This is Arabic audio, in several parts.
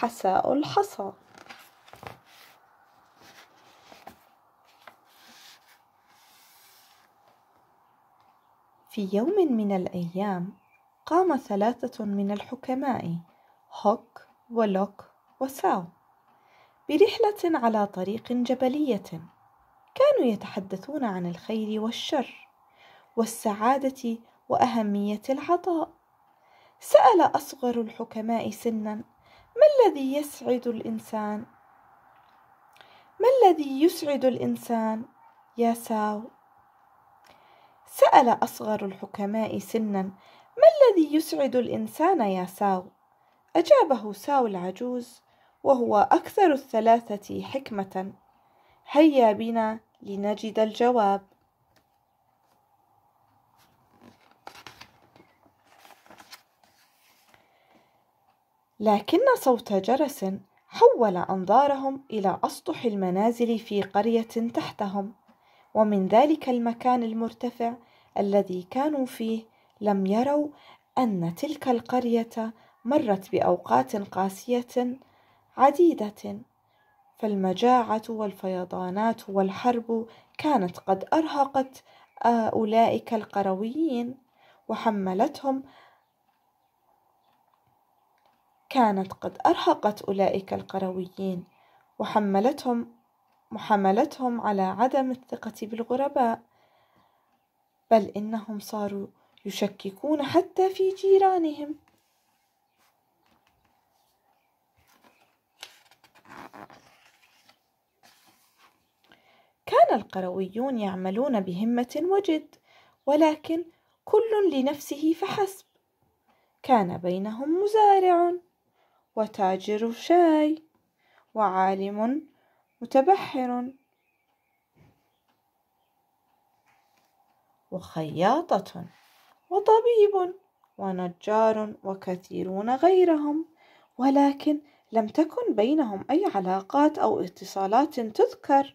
حساء الحصى في يوم من الأيام قام ثلاثة من الحكماء هوك ولوك وساو برحلة على طريق جبلية كانوا يتحدثون عن الخير والشر والسعادة وأهمية العطاء سأل أصغر الحكماء سنا ما الذي يسعد الإنسان؟ ما الذي يسعد الإنسان يا ساو؟ سأل أصغر الحكماء سنا ما الذي يسعد الإنسان يا ساو؟ أجابه ساو العجوز وهو أكثر الثلاثة حكمة هيا بنا لنجد الجواب لكن صوت جرس حول أنظارهم إلى أسطح المنازل في قرية تحتهم ومن ذلك المكان المرتفع الذي كانوا فيه لم يروا أن تلك القرية مرت بأوقات قاسية عديدة فالمجاعة والفيضانات والحرب كانت قد أرهقت آه أولئك القرويين وحملتهم كانت قد أرهقت أولئك القرويين وحملتهم وحملتهم على عدم الثقة بالغرباء بل إنهم صاروا يشككون حتى في جيرانهم كان القرويون يعملون بهمة وجد ولكن كل لنفسه فحسب كان بينهم مزارع وتاجر شاي وعالم متبحر وخياطة وطبيب ونجار وكثيرون غيرهم ولكن لم تكن بينهم أي علاقات أو اتصالات تذكر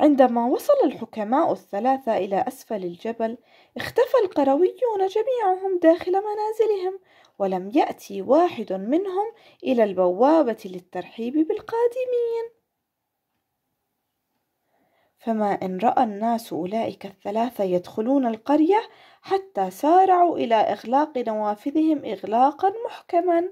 عندما وصل الحكماء الثلاثة إلى أسفل الجبل، اختفى القرويون جميعهم داخل منازلهم، ولم يأتي واحد منهم إلى البوابة للترحيب بالقادمين. فما إن رأى الناس أولئك الثلاثة يدخلون القرية حتى سارعوا إلى إغلاق نوافذهم إغلاقا محكما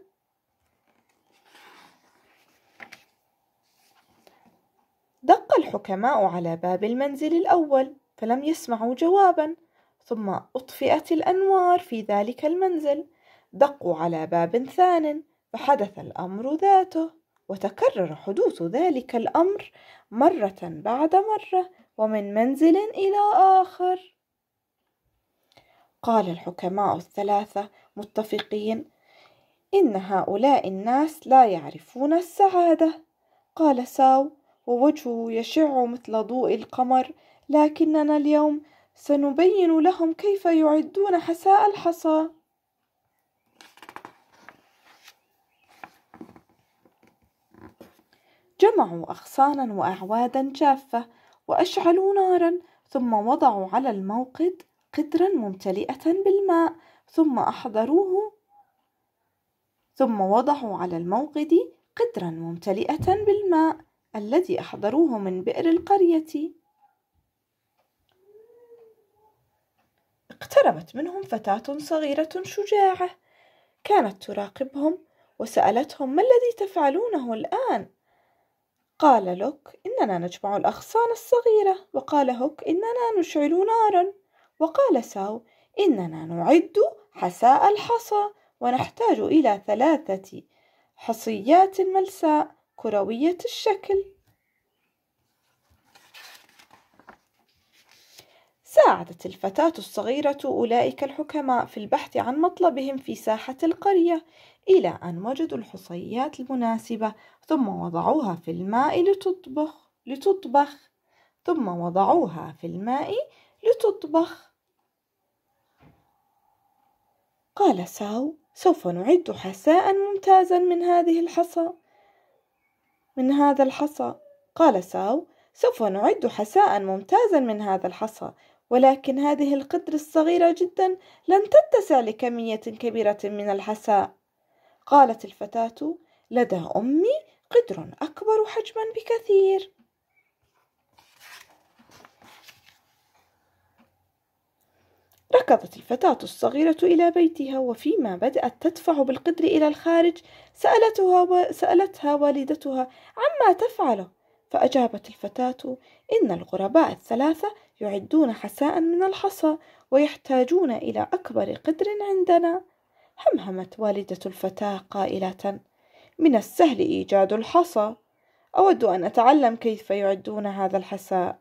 دق الحكماء على باب المنزل الأول فلم يسمعوا جوابا ثم أطفئت الأنوار في ذلك المنزل دقوا على باب ثان فحدث الأمر ذاته وتكرر حدوث ذلك الأمر مرة بعد مرة ومن منزل إلى آخر قال الحكماء الثلاثة متفقين إن هؤلاء الناس لا يعرفون السعادة قال ساو ووجهه يشع مثل ضوء القمر لكننا اليوم سنبين لهم كيف يعدون حساء الحصى جمعوا أغصانا وأعوادا جافة وأشعلوا نارا ثم وضعوا على الموقد قدرا ممتلئة بالماء ثم أحضروه ثم وضعوا على الموقد قدرا ممتلئة بالماء الذي أحضروه من بئر القرية اقتربت منهم فتاة صغيرة شجاعة كانت تراقبهم وسألتهم ما الذي تفعلونه الآن؟ قال لوك إننا نجمع الأغصان الصغيرة وقال هوك إننا نشعل نارا وقال ساو إننا نعد حساء الحصى ونحتاج إلى ثلاثة حصيات ملساء كروية الشكل ساعدت الفتاة الصغيرة أولئك الحكماء في البحث عن مطلبهم في ساحة القرية إلى أن وجدوا الحصيات المناسبة ثم وضعوها في الماء لتطبخ لتطبخ ثم وضعوها في الماء لتطبخ قال ساو سوف نعد حساء ممتازا من هذه الحصى من هذا الحصى قال ساو سوف نعد حساء ممتازا من هذا الحصى ولكن هذه القدر الصغيرة جدا لن تتسع لكمية كبيرة من الحساء قالت الفتاة لدى أمي قدر أكبر حجما بكثير ركضت الفتاة الصغيرة إلى بيتها وفيما بدأت تدفع بالقدر إلى الخارج سألتها, و... سألتها والدتها عما تفعله فأجابت الفتاة إن الغرباء الثلاثة يعدون حساء من الحصى ويحتاجون إلى أكبر قدر عندنا همهمت والدة الفتاة قائلة من السهل إيجاد الحصى أود أن أتعلم كيف يعدون هذا الحساء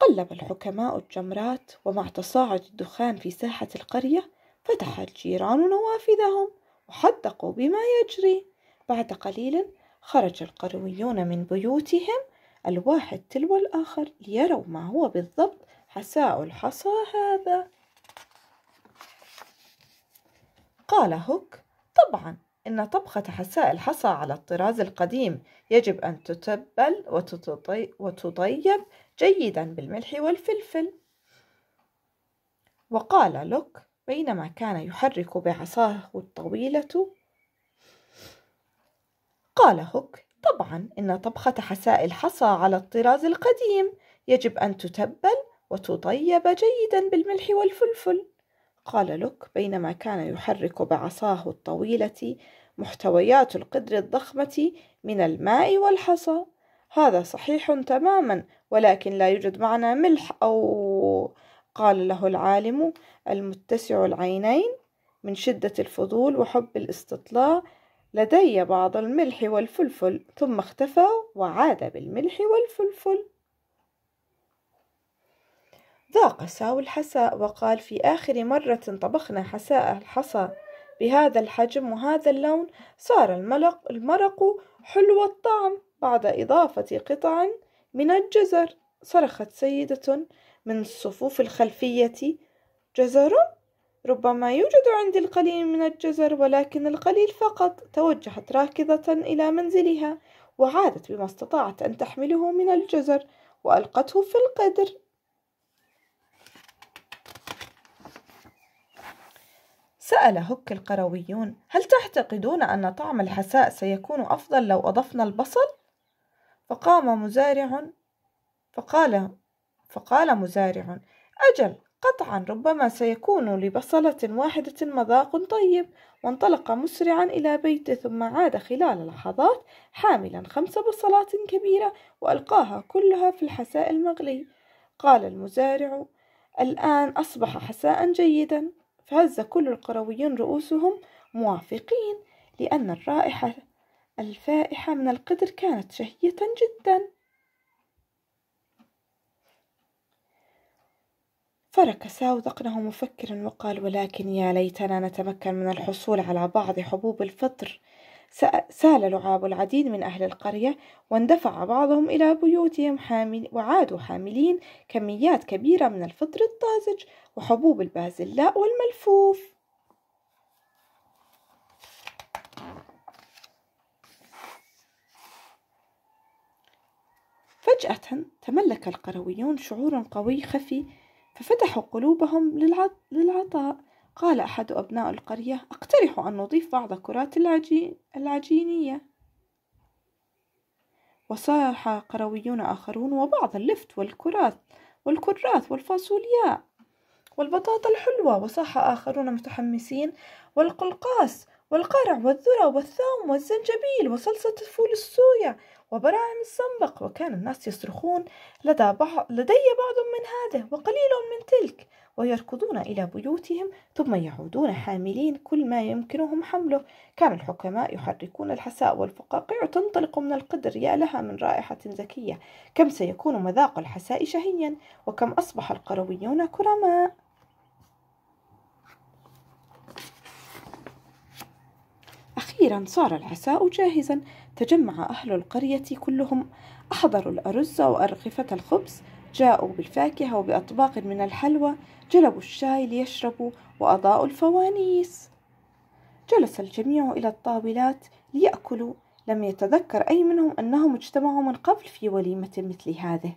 قلب الحكماء الجمرات ومع تصاعد الدخان في ساحة القرية فتح الجيران نوافذهم وحدقوا بما يجري بعد قليل خرج القرويون من بيوتهم الواحد تلو الآخر ليروا ما هو بالضبط حساء الحصى هذا قال هوك طبعا إن طبخة حساء الحصى على الطراز القديم يجب أن تتبل وتطيب جيدا بالملح والفلفل وقال لوك بينما كان يحرك بعصاه الطويلة قال هوك طبعا إن طبخة حساء الحصى على الطراز القديم يجب أن تتبل وتطيب جيدا بالملح والفلفل قال لوك بينما كان يحرك بعصاه الطويلة محتويات القدر الضخمة من الماء والحصى هذا صحيح تماما ولكن لا يوجد معنا ملح أو قال له العالم المتسع العينين من شدة الفضول وحب الاستطلاع لدي بعض الملح والفلفل ثم اختفى وعاد بالملح والفلفل ذاق ساو الحساء وقال في آخر مرة طبخنا حساء الحصى بهذا الحجم وهذا اللون صار الملق المرق حلو الطعم بعد إضافة قطع من الجزر صرخت سيدة من الصفوف الخلفية جزر ربما يوجد عندي القليل من الجزر ولكن القليل فقط توجهت راكضة إلى منزلها وعادت بما استطاعت أن تحمله من الجزر وألقته في القدر سأل هوك القرويون هل تعتقدون أن طعم الحساء سيكون أفضل لو أضفنا البصل؟ فقام مزارع فقال فقال مزارع أجل قطعا ربما سيكون لبصلة واحدة مذاق طيب وانطلق مسرعا إلى بيته ثم عاد خلال لحظات حاملا خمس بصلات كبيرة وألقاها كلها في الحساء المغلي قال المزارع الآن أصبح حساء جيدا فهز كل القرويين رؤوسهم موافقين لأن الرائحة الفائحة من القدر كانت شهية جدا ساو ذقنه مفكرا وقال ولكن يا ليتنا نتمكن من الحصول على بعض حبوب الفطر سال لعاب العديد من أهل القرية واندفع بعضهم إلى بيوتهم حامل وعادوا حاملين كميات كبيرة من الفطر الطازج وحبوب البازلاء والملفوف فجأة تملك القرويون شعور قوي خفي ففتحوا قلوبهم للعطاء قال أحد أبناء القرية أقترح أن نضيف بعض كرات العجينية وصاح قرويون آخرون وبعض اللفت والكرات والكراث والفاصولياء والبطاطا الحلوة وصاح آخرون متحمسين والقلقاس والقرع والذرة والثوم والزنجبيل وصلصة فول الصويا وبراعم الزنبق وكان الناس يصرخون لدى بعض لدي بعض من هذا وقليل من تلك ويركضون إلى بيوتهم ثم يعودون حاملين كل ما يمكنهم حمله كان الحكماء يحركون الحساء والفقاقيع تنطلق من القدر يا لها من رائحة زكية كم سيكون مذاق الحساء شهيا وكم أصبح القرويون كرماء أخيرا صار العساء جاهزا تجمع أهل القرية كلهم أحضروا الأرز وأرغفة الخبز جاءوا بالفاكهة وبأطباق من الحلوى جلبوا الشاي ليشربوا وأضاءوا الفوانيس جلس الجميع إلى الطاولات ليأكلوا لم يتذكر أي منهم أنهم اجتمعوا من قبل في وليمة مثل هذه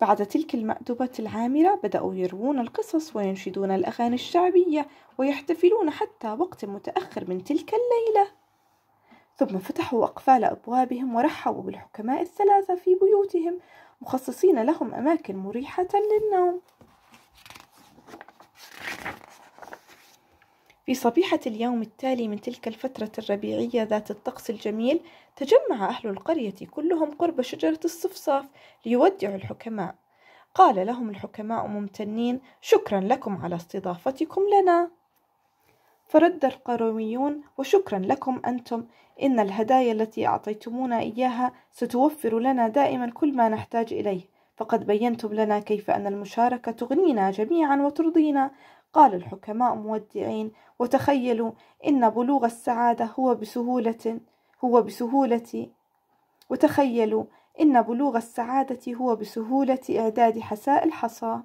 بعد تلك المأدبة العامرة بدأوا يروون القصص وينشدون الأغاني الشعبية ويحتفلون حتى وقت متأخر من تلك الليلة ثم فتحوا أقفال أبوابهم ورحبوا بالحكماء الثلاثة في بيوتهم مخصصين لهم أماكن مريحة للنوم في صبيحة اليوم التالي من تلك الفترة الربيعية ذات الطقس الجميل، تجمع أهل القرية كلهم قرب شجرة الصفصاف ليودعوا الحكماء، قال لهم الحكماء ممتنين: شكرا لكم على استضافتكم لنا. فرد القرويون: وشكرا لكم أنتم، إن الهدايا التي أعطيتمونا إياها ستوفر لنا دائما كل ما نحتاج إليه، فقد بينتم لنا كيف أن المشاركة تغنينا جميعا وترضينا، قال الحكماء مودعين وتخيلوا إن بلوغ السعادة هو بسهولة هو بسهولة وتخيلوا إن بلوغ السعادة هو بسهولة إعداد حساء الحصى